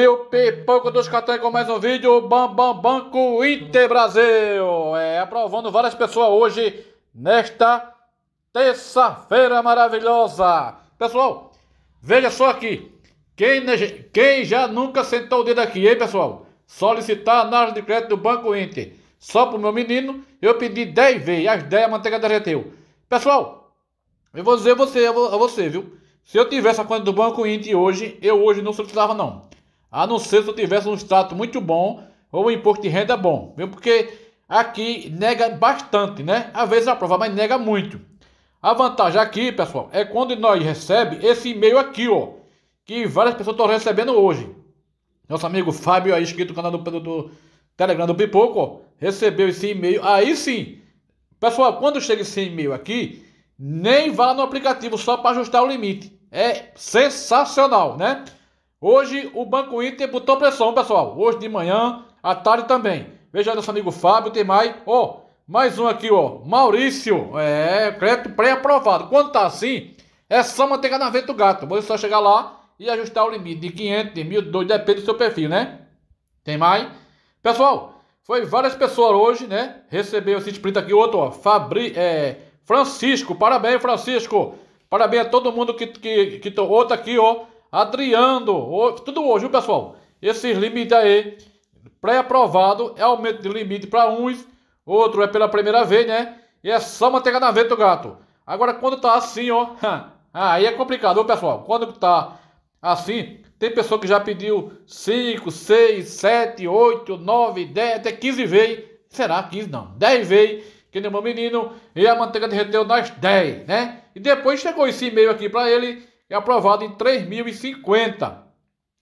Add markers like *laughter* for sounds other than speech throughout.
Seu Pipoco dos Caté com mais um vídeo, Bam Bam Banco Inter Brasil. É, aprovando várias pessoas hoje, nesta terça-feira maravilhosa. Pessoal, veja só aqui. Quem, quem já nunca sentou o dedo aqui, hein, pessoal? Solicitar análise de crédito do Banco Inter. Só pro meu menino, eu pedi 10 vezes, as 10 a manteiga derreteu. Pessoal, eu vou dizer você, a você, viu? Se eu tivesse a conta do Banco Inter hoje, eu hoje não solicitava não. A não ser se eu tivesse um extrato muito bom ou um imposto de renda é bom, viu? Porque aqui nega bastante, né? Às vezes aprova, mas nega muito. A vantagem aqui, pessoal, é quando nós recebe esse e-mail aqui, ó, que várias pessoas estão recebendo hoje. Nosso amigo Fábio, aí inscrito no canal do, do, do Telegram do Pipoco, ó, recebeu esse e-mail. Aí sim, pessoal, quando chega esse e-mail aqui, nem vá no aplicativo só para ajustar o limite. É sensacional, né? Hoje o Banco Inter botou pressão, pessoal. Hoje de manhã, à tarde também. Veja nosso amigo Fábio, tem mais. Ó, oh, mais um aqui, ó. Maurício. É, crédito pré-aprovado. Quando tá assim, é só manter na vento do gato. Você só chegar lá e ajustar o limite de 500, de 1000, 2, depende do seu perfil, né? Tem mais. Pessoal, foi várias pessoas hoje, né? Recebeu esse sprint aqui, outro, ó. Fabri, é, Francisco, parabéns, Francisco. Parabéns a todo mundo que, que, que, que outro aqui, ó. Adriano, tudo hoje, viu, pessoal? Esses limites aí, pré-aprovado, é aumento de limite para uns, outro é pela primeira vez, né? E é só manteiga na vento, gato. Agora, quando tá assim, ó, *laughs* ah, aí é complicado, viu, pessoal? Quando tá assim, tem pessoa que já pediu 5, 6, 7, 8, 9, 10, até 15 vezes. Será 15 não? 10 vezes que nem meu menino, e a manteiga derreteu nas 10, né? E depois chegou esse e-mail aqui para ele, e é aprovado em 3.050.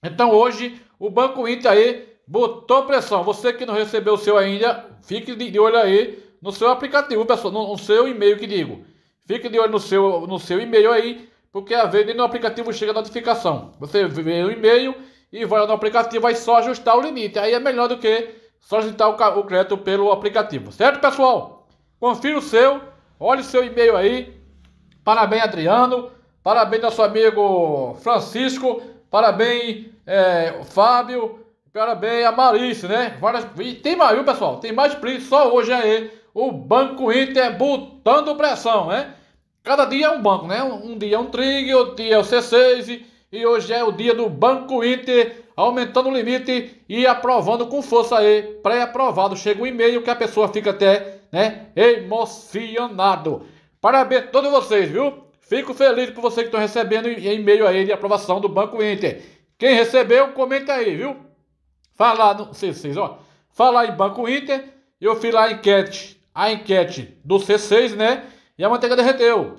Então hoje o Banco Inter aí botou pressão. Você que não recebeu o seu ainda, fique de olho aí no seu aplicativo, pessoal, no, seu e-mail que digo. Fique de olho no seu, no seu e-mail aí, porque às vezes no aplicativo chega a notificação. Você vê o e-mail e vai no aplicativo, vai só ajustar o limite. Aí é melhor do que solicitar o, o crédito pelo aplicativo. Certo, pessoal? Confira o seu, olhe o seu e-mail aí. Parabéns, Adriano. Parabéns nosso amigo Francisco. Parabéns é, Fábio. Parabéns a Marice, né? Várias... E tem mais, viu, pessoal? Tem mais print só hoje aí. O Banco Inter botando pressão, né? Cada dia é um banco, né? Um dia é um Trig, outro dia é o C6. E hoje é o dia do Banco Inter aumentando o limite e aprovando com força aí. Pré-aprovado. Chega um e-mail que a pessoa fica até, né? Emocionado. Parabéns a todos vocês, viu? Fico feliz por você que está recebendo em e-mail aí de aprovação do Banco Inter. Quem recebeu, comenta aí, viu? Falar no C6, ó. Falar em Banco Inter, eu fiz lá a enquete, a enquete do C6, né? E a manteiga derreteu.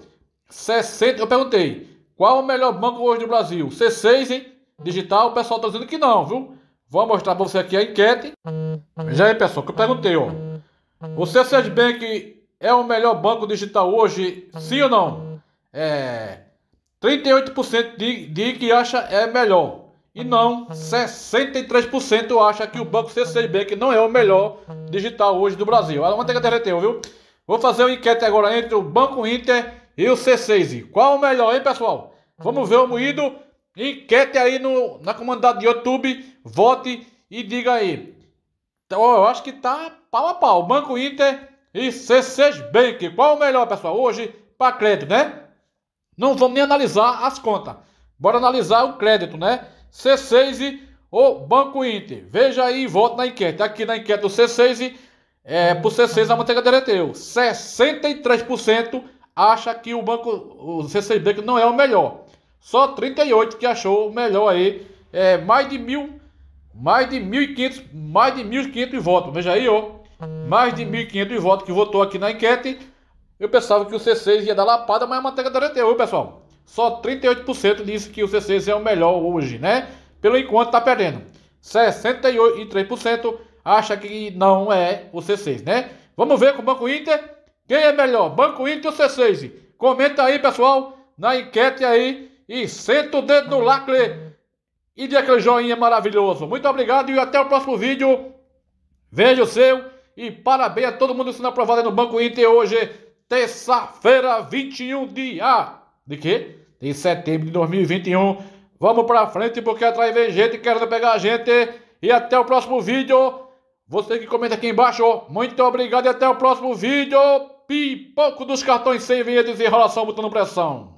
60, eu perguntei, qual o melhor banco hoje do Brasil? C6, hein? Digital, o pessoal tá dizendo que não, viu? Vou mostrar pra você aqui a enquete. Já aí, pessoal, que eu perguntei, ó. O C6 Bank é o melhor banco digital hoje, sim ou não? é, 38% de, de que acha é melhor. E não, 63% acha que o Banco C6 Bank não é o melhor digital hoje do Brasil. Olha ontem que derreteu, viu? Vou fazer uma enquete agora entre o Banco Inter e o C6. Qual o melhor, hein, pessoal? Vamos ver o moído. Enquete aí no, na comunidade de YouTube. Vote e diga aí. Então, eu acho que tá pau a pau. Banco Inter e C6 Bank. Qual o melhor, pessoal? Hoje, para crédito, né? Não vamos nem analisar as contas. Bora analisar o crédito, né? C6 ou Banco Inter. Veja aí e na enquete. Aqui na enquete do C6, é, pro C6 a manteiga derreteu. 63% acha que o banco, o C6 Bank não é o melhor. Só 38% que achou o melhor aí. É, mais de mil, mais de 1.500, mais de 1.500 votos. Veja aí, ó. Mais de 1.500 votos que votou aqui na enquete. Eu pensava que o C6 ia dar lapada, mas a manteiga derreteu, pessoal. Só 38% disse que o C6 é o melhor hoje, né? Pelo enquanto tá perdendo. 63% acha que não é o C6, né? Vamos ver com o Banco Inter quem é melhor, Banco Inter ou C6. Comenta aí, pessoal, na enquete aí e senta o dedo no lacre e dê aquele joinha maravilhoso. Muito obrigado e até o próximo vídeo. Veja o seu e parabéns a todo mundo que se aprovado no Banco Inter hoje terça-feira, 21 de A. De quê? De setembro de 2021. Vamos pra frente porque atrás vem gente querendo pegar a gente. E até o próximo vídeo. Você que comenta aqui embaixo, muito obrigado e até o próximo vídeo. Pipoco dos cartões sem vinheta desenrolação botando pressão.